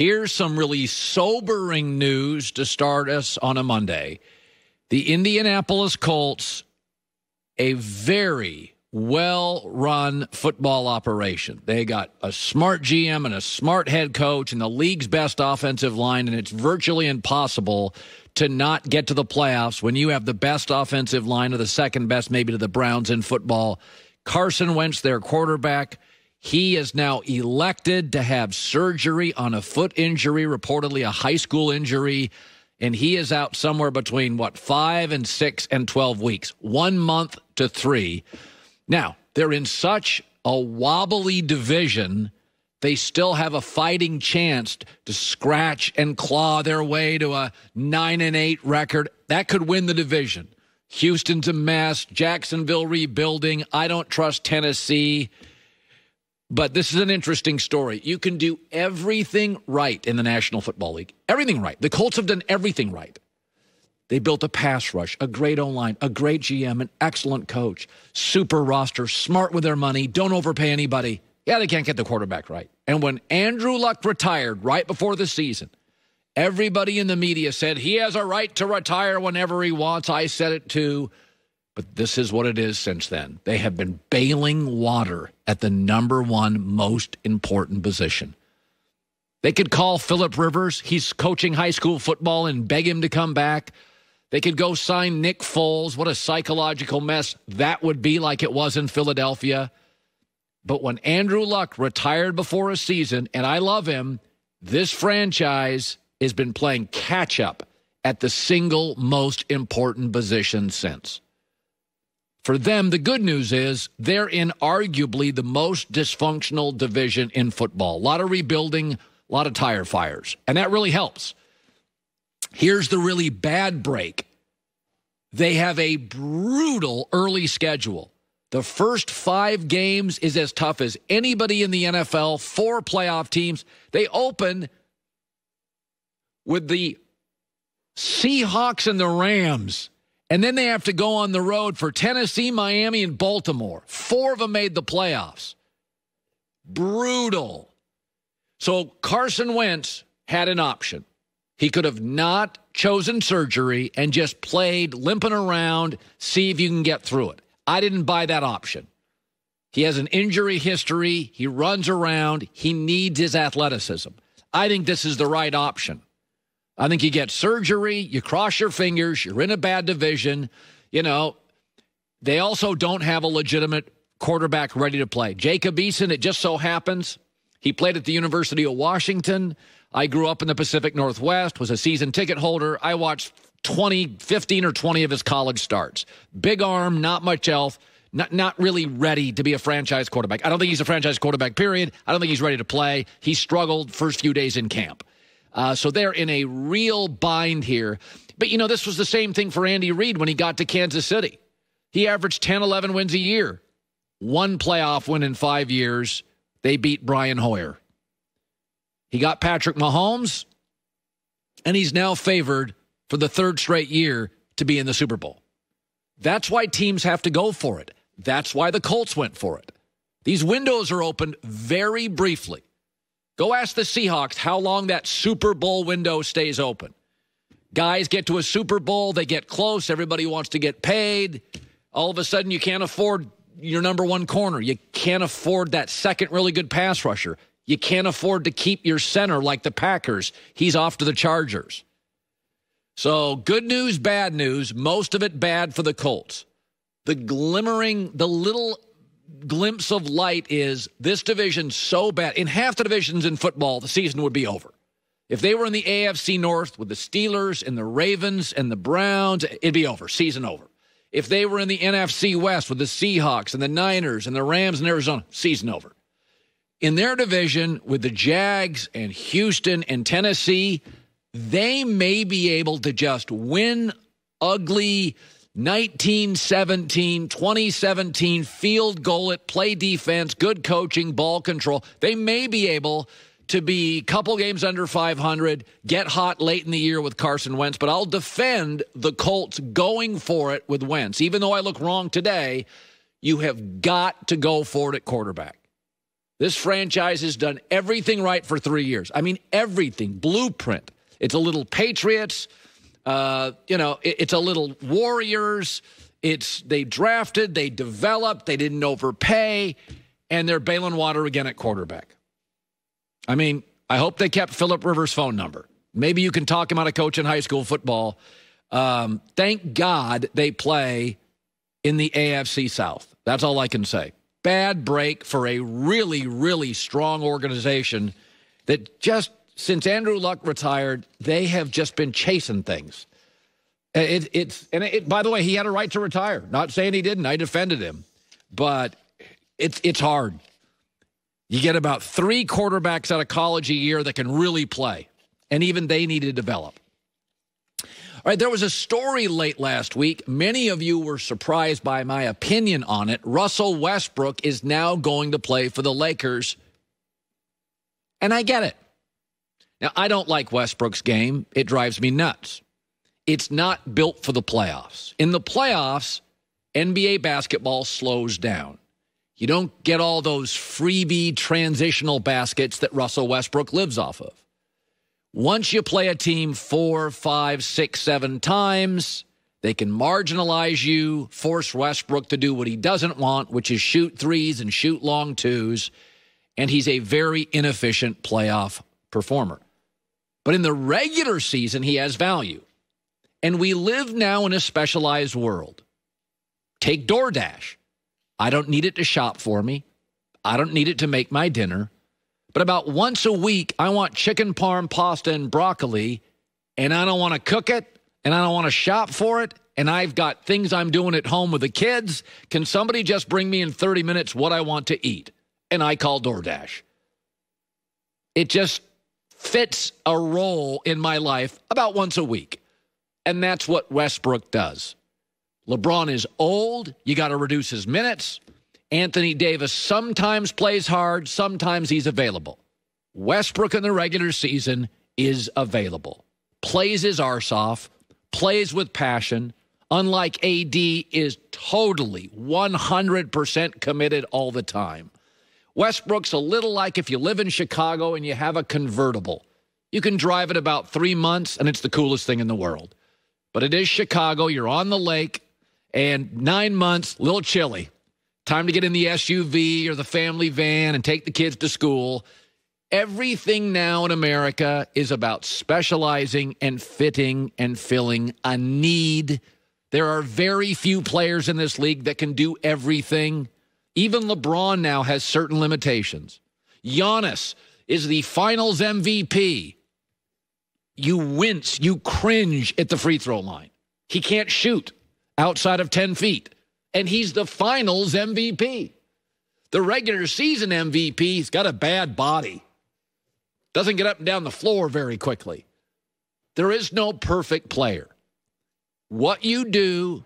Here's some really sobering news to start us on a Monday. The Indianapolis Colts, a very well run football operation. They got a smart GM and a smart head coach and the league's best offensive line, and it's virtually impossible to not get to the playoffs when you have the best offensive line or the second best, maybe to the Browns in football. Carson Wentz, their quarterback, he is now elected to have surgery on a foot injury, reportedly a high school injury, and he is out somewhere between what, five and six and 12 weeks, one month to three. Now, they're in such a wobbly division, they still have a fighting chance to scratch and claw their way to a nine and eight record. That could win the division. Houston's a mess. Jacksonville rebuilding. I don't trust Tennessee. But this is an interesting story. You can do everything right in the National Football League. Everything right. The Colts have done everything right. They built a pass rush, a great O line, a great GM, an excellent coach, super roster, smart with their money, don't overpay anybody. Yeah, they can't get the quarterback right. And when Andrew Luck retired right before the season, everybody in the media said he has a right to retire whenever he wants. I said it too. But this is what it is since then. They have been bailing water at the number one most important position. They could call Philip Rivers, he's coaching high school football, and beg him to come back. They could go sign Nick Foles. What a psychological mess that would be like it was in Philadelphia. But when Andrew Luck retired before a season, and I love him, this franchise has been playing catch up at the single most important position since. For them, the good news is they're in arguably the most dysfunctional division in football. A lot of rebuilding, a lot of tire fires, and that really helps. Here's the really bad break they have a brutal early schedule. The first five games is as tough as anybody in the NFL, four playoff teams. They open with the Seahawks and the Rams. And then they have to go on the road for Tennessee, Miami, and Baltimore. Four of them made the playoffs. Brutal. So Carson Wentz had an option. He could have not chosen surgery and just played limping around, see if you can get through it. I didn't buy that option. He has an injury history. He runs around. He needs his athleticism. I think this is the right option. I think you get surgery, you cross your fingers, you're in a bad division. You know, they also don't have a legitimate quarterback ready to play. Jacob Eason, it just so happens, he played at the University of Washington. I grew up in the Pacific Northwest, was a season ticket holder. I watched 20, 15 or 20 of his college starts. Big arm, not much else, not, not really ready to be a franchise quarterback. I don't think he's a franchise quarterback, period. I don't think he's ready to play. He struggled first few days in camp. Uh, so they're in a real bind here. But, you know, this was the same thing for Andy Reid when he got to Kansas City. He averaged 10, 11 wins a year, one playoff win in five years. They beat Brian Hoyer. He got Patrick Mahomes, and he's now favored for the third straight year to be in the Super Bowl. That's why teams have to go for it. That's why the Colts went for it. These windows are opened very briefly. Go ask the Seahawks how long that Super Bowl window stays open. Guys get to a Super Bowl, they get close, everybody wants to get paid. All of a sudden, you can't afford your number one corner. You can't afford that second really good pass rusher. You can't afford to keep your center like the Packers. He's off to the Chargers. So, good news, bad news, most of it bad for the Colts. The glimmering, the little glimpse of light is this division so bad. In half the divisions in football, the season would be over. If they were in the AFC North with the Steelers and the Ravens and the Browns, it'd be over, season over. If they were in the NFC West with the Seahawks and the Niners and the Rams and Arizona, season over. In their division with the Jags and Houston and Tennessee, they may be able to just win ugly 1917, 2017 field goal at play defense, good coaching, ball control. They may be able to be a couple games under 500, get hot late in the year with Carson Wentz, but I'll defend the Colts going for it with Wentz. Even though I look wrong today, you have got to go for it at quarterback. This franchise has done everything right for three years. I mean, everything, blueprint. It's a little Patriots. Uh, you know, it, it's a little Warriors. It's they drafted, they developed, they didn't overpay, and they're bailing water again at quarterback. I mean, I hope they kept Philip Rivers' phone number. Maybe you can talk him out of coaching high school football. Um, thank God they play in the AFC South. That's all I can say. Bad break for a really, really strong organization that just since Andrew Luck retired, they have just been chasing things. Uh, it, it's and it, by the way, he had a right to retire. Not saying he didn't. I defended him, but it's it's hard. You get about three quarterbacks out of college a year that can really play, and even they need to develop. All right, there was a story late last week. Many of you were surprised by my opinion on it. Russell Westbrook is now going to play for the Lakers. And I get it. Now, I don't like Westbrook's game, it drives me nuts. It's not built for the playoffs. In the playoffs, NBA basketball slows down. You don't get all those freebie transitional baskets that Russell Westbrook lives off of. Once you play a team four, five, six, seven times, they can marginalize you, force Westbrook to do what he doesn't want, which is shoot threes and shoot long twos. And he's a very inefficient playoff performer. But in the regular season, he has value. And we live now in a specialized world. Take DoorDash. I don't need it to shop for me. I don't need it to make my dinner. But about once a week, I want chicken parm, pasta, and broccoli, and I don't want to cook it, and I don't want to shop for it, and I've got things I'm doing at home with the kids. Can somebody just bring me in 30 minutes what I want to eat? And I call DoorDash. It just fits a role in my life about once a week. And that's what Westbrook does. LeBron is old. You got to reduce his minutes. Anthony Davis sometimes plays hard, sometimes he's available. Westbrook in the regular season is available, plays his arse off, plays with passion. Unlike AD, is totally 100% committed all the time. Westbrook's a little like if you live in Chicago and you have a convertible. You can drive it about three months, and it's the coolest thing in the world. But it is Chicago. You're on the lake, and nine months, little chilly. Time to get in the SUV or the family van and take the kids to school. Everything now in America is about specializing and fitting and filling a need. There are very few players in this league that can do everything. Even LeBron now has certain limitations. Giannis is the finals MVP. You wince, you cringe at the free throw line. He can't shoot outside of 10 feet, and he's the finals MVP. The regular season MVP's got a bad body, doesn't get up and down the floor very quickly. There is no perfect player. What you do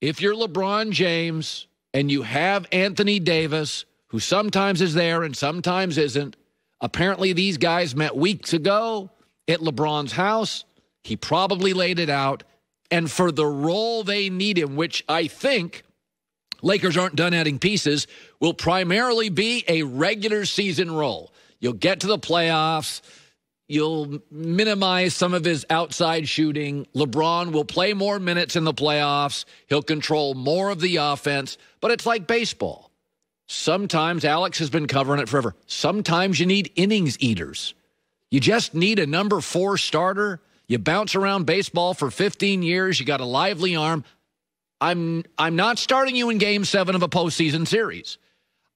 if you're LeBron James and you have Anthony Davis, who sometimes is there and sometimes isn't. Apparently, these guys met weeks ago at LeBron's house. He probably laid it out. And for the role they need him, which I think Lakers aren't done adding pieces, will primarily be a regular season role. You'll get to the playoffs. You'll minimize some of his outside shooting. LeBron will play more minutes in the playoffs. He'll control more of the offense, but it's like baseball. Sometimes Alex has been covering it forever. Sometimes you need innings eaters. You just need a number four starter. You bounce around baseball for 15 years. You got a lively arm. I'm I'm not starting you in game seven of a postseason series.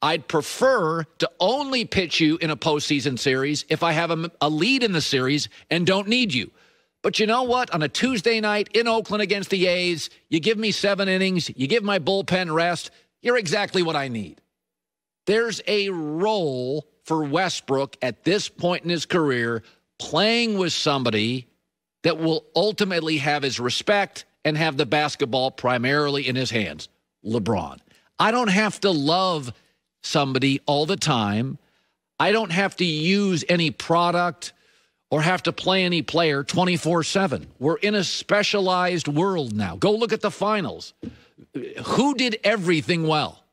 I'd prefer to only pitch you in a postseason series if I have a, a, lead in the series and don't need you. But you know what? On a Tuesday night in Oakland against the A's, you give me seven innings, you give my bullpen rest, you're exactly what I need. There's a role for Westbrook at this point in his career playing with somebody that will ultimately have his respect and have the basketball primarily in his hands LeBron. I don't have to love somebody all the time. I don't have to use any product or have to play any player 24 7. We're in a specialized world now. Go look at the finals. Who did everything well?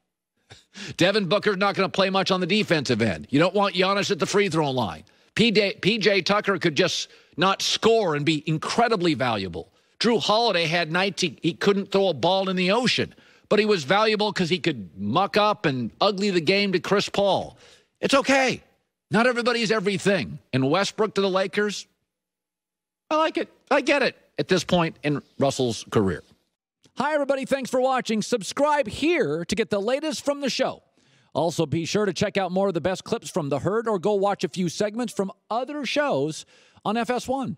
Devin Booker's not going to play much on the defensive end. You don't want Giannis at the free throw line. PJ, PJ Tucker could just not score and be incredibly valuable. Drew Holiday had nights he couldn't throw a ball in the ocean but he was valuable because he could muck up and ugly the game to Chris Paul. It's okay. Not everybody's everything. And Westbrook to the Lakers, I like it. I get it at this point in Russell's career. Hi, everybody. Thanks for watching. Subscribe here to get the latest from the show. Also, be sure to check out more of the best clips from The Herd or go watch a few segments from other shows on FS1.